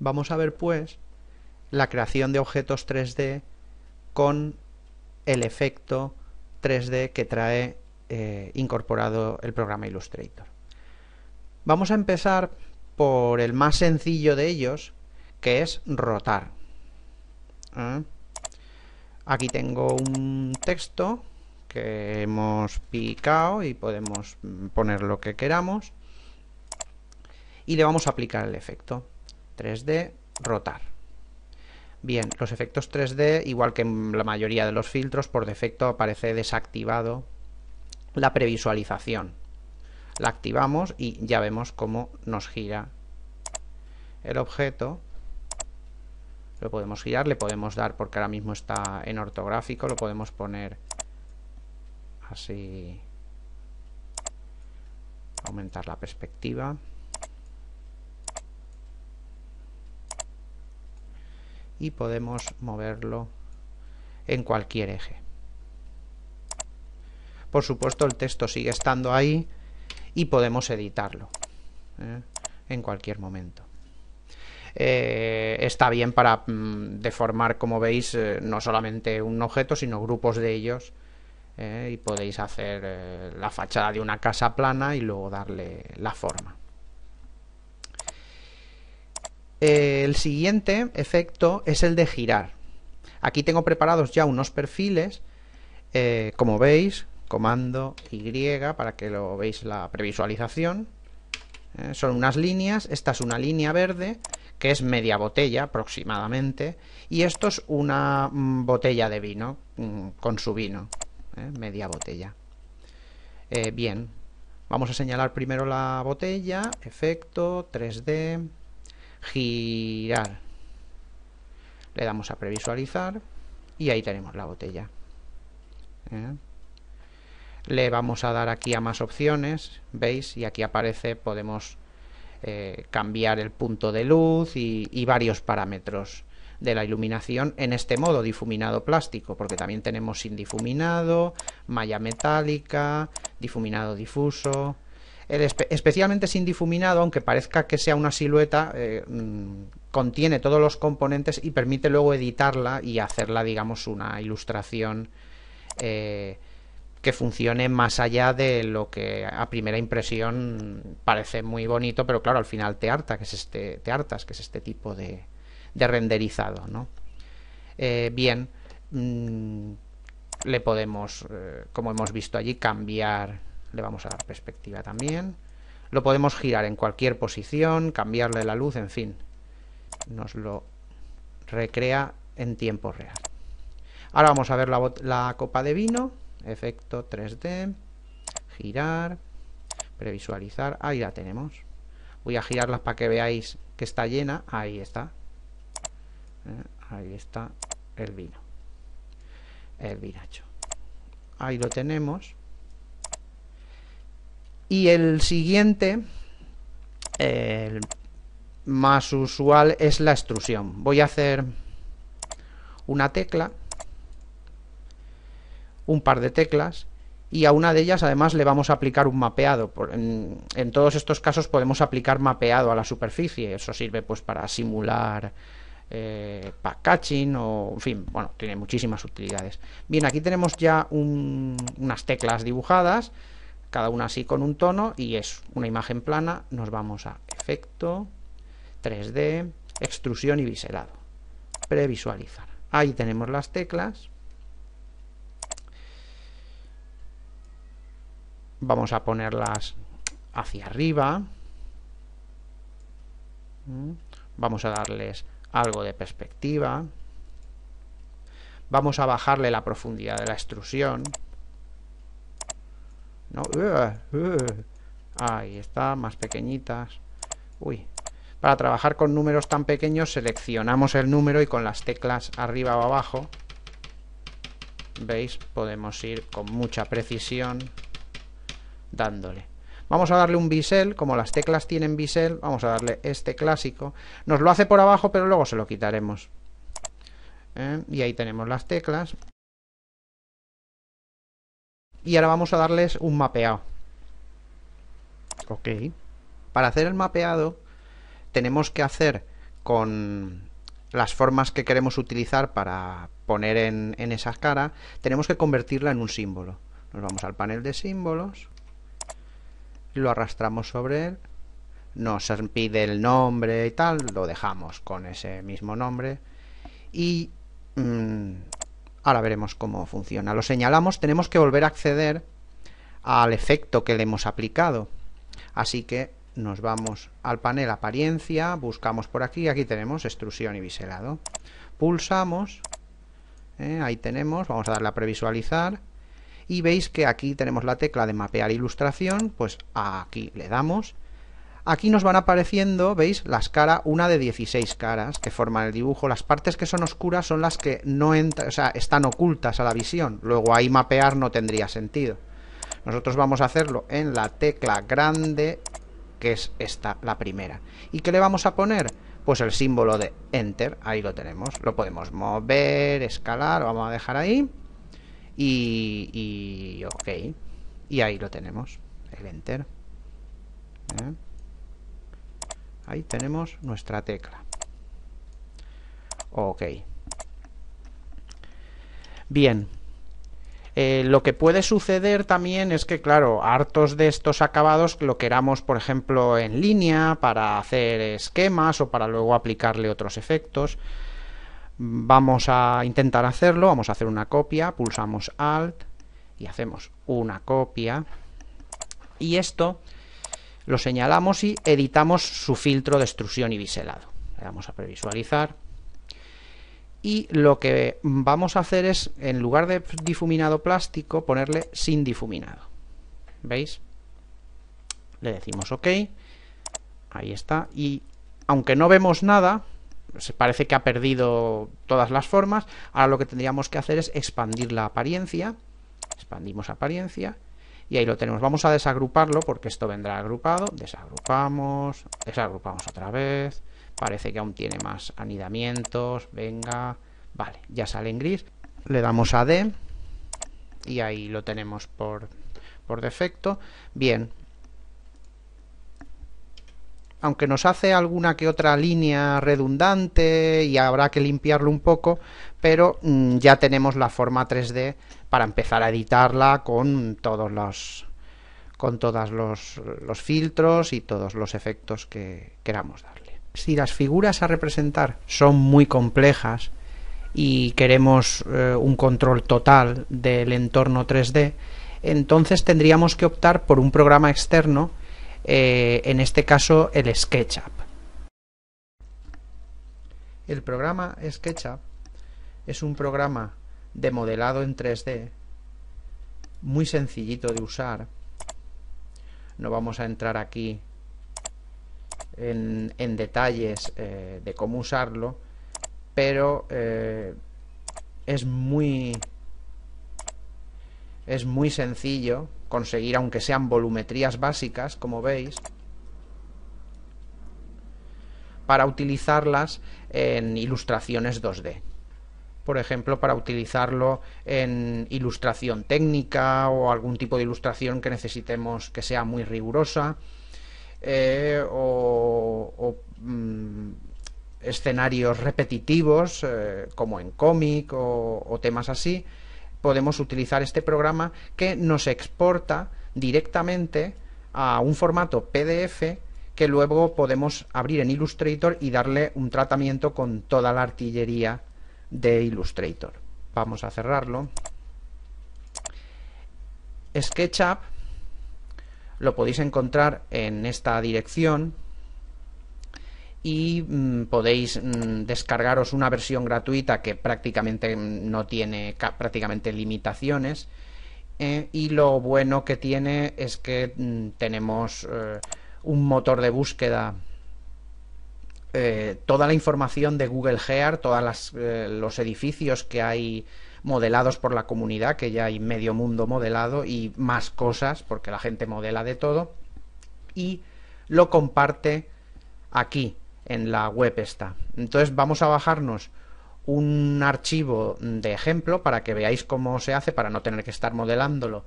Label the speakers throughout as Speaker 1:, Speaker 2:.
Speaker 1: Vamos a ver pues la creación de objetos 3D con el efecto 3D que trae eh, incorporado el programa Illustrator. Vamos a empezar por el más sencillo de ellos, que es rotar. ¿Eh? Aquí tengo un texto que hemos picado y podemos mm, poner lo que queramos y le vamos a aplicar el efecto. 3D, rotar. Bien, los efectos 3D, igual que en la mayoría de los filtros, por defecto aparece desactivado la previsualización. La activamos y ya vemos cómo nos gira el objeto. Lo podemos girar, le podemos dar, porque ahora mismo está en ortográfico, lo podemos poner así, aumentar la perspectiva. y podemos moverlo en cualquier eje. Por supuesto el texto sigue estando ahí y podemos editarlo ¿eh? en cualquier momento. Eh, está bien para mm, deformar, como veis, eh, no solamente un objeto, sino grupos de ellos. y podéis hacer la fachada de una casa plana y luego darle la forma el siguiente efecto es el de girar. Aquí tengo preparados ya unos perfiles, eh, como veis, comando Y para que lo veis la previsualización. Eh, son unas líneas, esta es una línea verde, que es media botella aproximadamente, y esto es una mm, botella de vino, mm, con su vino, eh, media botella. bien, vamos a señalar primero la botella, efecto, 3D, girar. Le damos a previsualizar y ahí tenemos la botella. ¿eh? Le vamos a dar aquí a más opciones, ¿veis? Y aquí aparece, podemos eh, cambiar el punto de luz y, y varios parámetros de la iluminación en este modo difuminado plástico, porque también tenemos sin difuminado, malla metálica, difuminado difuso, especialmente sin difuminado, aunque parezca que sea una silueta, eh, mm, contiene todos los componentes y permite luego editarla y hacerla, digamos, una ilustración eh, que funcione más allá de lo que a primera impresión parece muy bonito, pero claro, al final te, harta, que es este, te hartas, que es este tipo de, renderizado, ¿no? Eh, bien, mm, le podemos, como hemos visto allí, cambiar le vamos a dar perspectiva también. Lo podemos girar en cualquier posición, cambiarle la luz, en fin. Nos lo recrea en tiempo real. Ahora vamos a ver la, copa de vino. Efecto 3D. Girar. Previsualizar. Ahí la tenemos. Voy a girarla para que veáis que está llena. Ahí está. Eh, ahí está el vino. El vinacho. Ahí lo tenemos. Y el siguiente, el más usual, es la extrusión. Voy a hacer una tecla, un par de teclas, y a una de ellas además le vamos a aplicar un mapeado. En, todos estos casos podemos aplicar mapeado a la superficie. Eso sirve pues para simular packaging eh, o, en fin, bueno, tiene muchísimas utilidades. Bien, aquí tenemos ya unas teclas dibujadas cada una así con un tono y es una imagen plana, nos vamos a efecto, 3D, extrusión y viselado previsualizar. Ahí tenemos las teclas. Vamos a ponerlas hacia arriba. Mm. Vamos a darles algo de perspectiva. Vamos a bajarle la profundidad de la extrusión. Uh, uh. Ahí está, más pequeñitas. Uy. Para trabajar con números tan pequeños seleccionamos el número y con las teclas arriba o abajo, veis, podemos ir con mucha precisión dándole. Vamos a darle un bisel, como las teclas tienen bisel, vamos a darle este clásico. Nos lo hace por abajo, pero luego se lo quitaremos. ¿Eh? Y ahí tenemos las teclas. Y ahora vamos a darles un mapeado. Ok. Para hacer el mapeado tenemos que hacer con las formas que queremos utilizar para poner en, en esa cara, tenemos que convertirla en un símbolo. Nos vamos al panel de símbolos, lo arrastramos sobre él, nos pide el nombre y tal, lo dejamos con ese mismo nombre y mm, Ahora veremos cómo funciona. Lo señalamos, tenemos que volver a acceder al efecto que le hemos aplicado. Así que nos vamos al panel apariencia, buscamos por aquí, aquí tenemos extrusión y biselado. Pulsamos, eh, ahí tenemos, vamos a darle a previsualizar y veis que aquí tenemos la tecla de mapear ilustración, pues aquí le damos Aquí nos van apareciendo, veis, las caras, una de 16 caras que forman el dibujo. Las partes que son oscuras son las que no entran, o sea, están ocultas a la visión. Luego ahí mapear no tendría sentido. Nosotros vamos a hacerlo en la tecla grande, que es esta, la primera. ¿Y qué le vamos a poner? Pues el símbolo de Enter, ahí lo tenemos. Lo podemos mover, escalar, lo vamos a dejar ahí. Y, y ok, y ahí lo tenemos, el Enter. ¿Eh? Ahí tenemos nuestra tecla. Ok. Bien. Eh, lo que puede suceder también es que, claro, hartos de estos acabados lo queramos, por ejemplo, en línea para hacer esquemas o para luego aplicarle otros efectos. Vamos a intentar hacerlo, vamos a hacer una copia, pulsamos Alt y hacemos una copia. Y esto lo señalamos y editamos su filtro de extrusión y biselado. Le damos a previsualizar. Y lo que vamos a hacer es, en lugar de difuminado plástico, ponerle sin difuminado. ¿Veis? Le decimos OK. Ahí está. Y aunque no vemos nada, se parece que ha perdido todas las formas. Ahora lo que tendríamos que hacer es expandir la apariencia. Expandimos apariencia y ahí lo tenemos. Vamos a desagruparlo porque esto vendrá agrupado. Desagrupamos, desagrupamos otra vez. Parece que aún tiene más anidamientos. Venga, vale, ya sale en gris. Le damos a D y ahí lo tenemos por, por defecto. Bien. Aunque nos hace alguna que otra línea redundante y habrá que limpiarlo un poco, pero mm, ya tenemos la forma 3D para empezar a editarla con todos los con todos los, los filtros y todos los efectos que queramos darle. Si las figuras a representar son muy complejas y queremos eh, un control total del entorno 3D, entonces tendríamos que optar por un programa externo, eh, en este caso el SketchUp. El programa SketchUp es un programa de modelado en 3D. Muy sencillito de usar. No vamos a entrar aquí en, detalles eh, de cómo usarlo, pero eh, es muy es muy sencillo conseguir aunque sean volumetrías básicas como veis para utilizarlas en ilustraciones 2D por ejemplo, para utilizarlo en ilustración técnica o algún tipo de ilustración que necesitemos que sea muy rigurosa eh, o, mm, escenarios repetitivos eh, como en cómic o temas así. Podemos utilizar este programa que nos exporta directamente a un formato PDF que luego podemos abrir en Illustrator y darle un tratamiento con toda la artillería de Illustrator. Vamos a cerrarlo. SketchUp lo podéis encontrar en esta dirección y mm, podéis mm, descargaros una versión gratuita que prácticamente mm, no tiene prácticamente limitaciones eh, y lo bueno que tiene es que tenemos eh, un motor de búsqueda eh, toda la información de Google Earth, todos eh, los edificios que hay modelados por la comunidad, que ya hay medio mundo modelado y más cosas, porque la gente modela de todo, y lo comparte aquí, en la web esta. Entonces vamos a bajarnos un archivo de ejemplo para que veáis cómo se hace, para no tener que estar modelándolo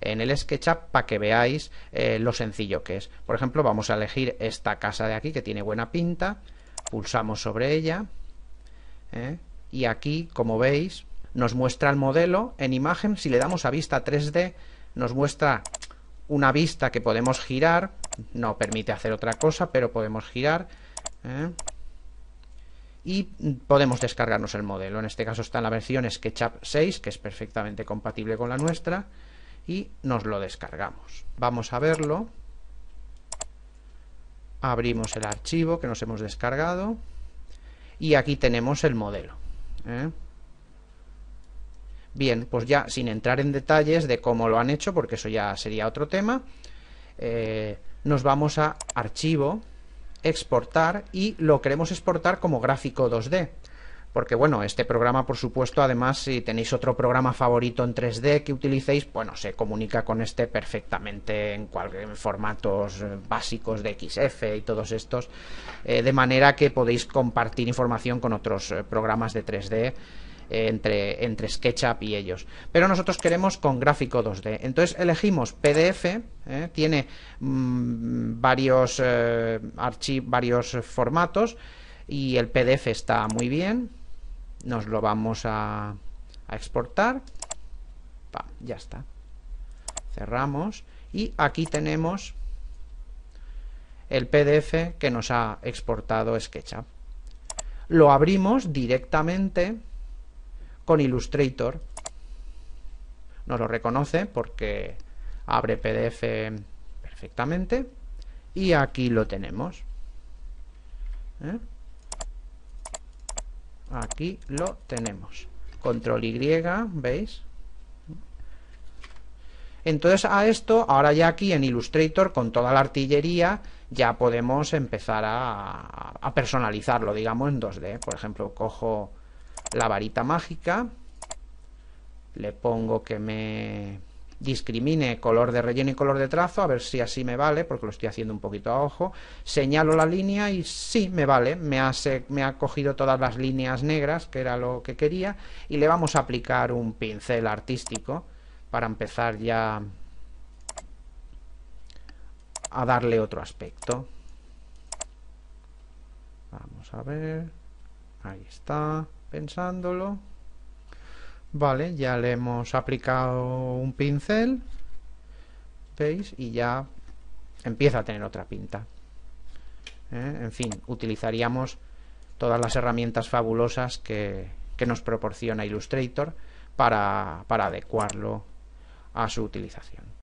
Speaker 1: en el SketchUp para que veáis eh, lo sencillo que es. Por ejemplo, vamos a elegir esta casa de aquí que tiene buena pinta, pulsamos sobre ella ¿eh? y aquí, como veis, nos muestra el modelo en imagen. Si le damos a vista 3D, nos muestra una vista que podemos girar, no permite hacer otra cosa, pero podemos girar. ¿eh? y podemos descargarnos el modelo. En este caso está en la versión SketchUp 6, que es perfectamente compatible con la nuestra y nos lo descargamos. Vamos a verlo. Abrimos el archivo que nos hemos descargado y aquí tenemos el modelo. ¿eh? Bien, pues ya sin entrar en detalles de cómo lo han hecho, porque eso ya sería otro tema, eh, nos vamos a archivo, exportar y lo queremos exportar como gráfico 2D porque bueno, este programa por supuesto, además si tenéis otro programa favorito en 3D que utilicéis, bueno, se comunica con este perfectamente en, formatos eh, básicos de XF y todos estos, eh, de manera que podéis compartir información con otros eh, programas de 3D entre, entre SketchUp y ellos. Pero nosotros queremos con gráfico 2D. Entonces elegimos PDF, tiene mm, varios, varios formatos y el PDF está muy bien nos lo vamos a, exportar. ya está. Cerramos. Y aquí tenemos el PDF que nos ha exportado SketchUp. Lo abrimos directamente con Illustrator. No lo reconoce porque abre PDF perfectamente. Y aquí lo tenemos. ¿Eh? aquí lo tenemos. Control Y, ¿veis? Entonces a esto, ahora ya aquí en Illustrator, con toda la artillería, ya podemos empezar a, a personalizarlo, digamos, en 2D. Por ejemplo, cojo la varita mágica, le pongo que me discrimine color de relleno y color de trazo, a ver si así me vale, porque lo estoy haciendo un poquito a ojo, señalo la línea y sí, me vale, me, me ha cogido todas las líneas negras, que era lo que quería, y le vamos a aplicar un pincel artístico para empezar ya a darle otro aspecto. Vamos a ver, ahí está, pensándolo. Vale, ya le hemos aplicado un pincel. ¿Veis? Y ya empieza a tener otra pinta. ¿eh? En fin, utilizaríamos todas las herramientas fabulosas que, nos proporciona Illustrator para adecuarlo a su utilización.